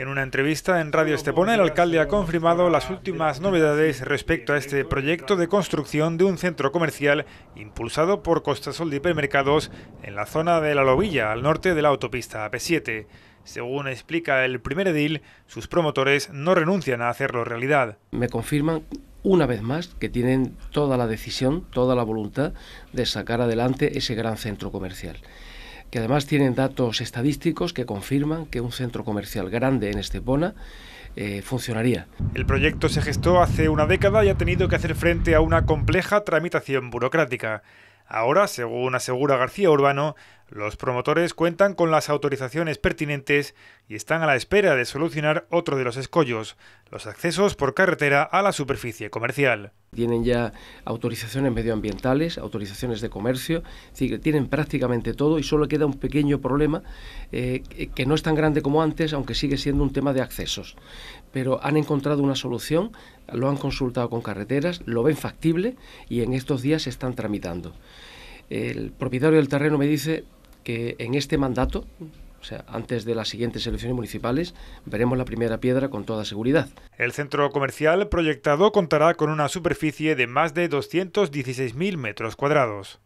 En una entrevista en Radio Estepona, el alcalde ha eh, confirmado las últimas novedades respecto a este proyecto de construcción de un centro comercial impulsado por Costa Sol de Hipermercados en la zona de La Lobilla, al norte de la autopista AP7. Según explica el primer edil, sus promotores no renuncian a hacerlo realidad. Me confirman una vez más que tienen toda la decisión, toda la voluntad de sacar adelante ese gran centro comercial que además tienen datos estadísticos que confirman que un centro comercial grande en Estepona eh, funcionaría. El proyecto se gestó hace una década y ha tenido que hacer frente a una compleja tramitación burocrática. Ahora, según asegura García Urbano, los promotores cuentan con las autorizaciones pertinentes y están a la espera de solucionar otro de los escollos, los accesos por carretera a la superficie comercial. Tienen ya autorizaciones medioambientales, autorizaciones de comercio, tienen prácticamente todo y solo queda un pequeño problema eh, que no es tan grande como antes, aunque sigue siendo un tema de accesos. Pero han encontrado una solución, lo han consultado con carreteras, lo ven factible y en estos días se están tramitando. El propietario del terreno me dice que en este mandato, o sea, antes de las siguientes elecciones municipales veremos la primera piedra con toda seguridad. El centro comercial proyectado contará con una superficie de más de 216.000 metros cuadrados.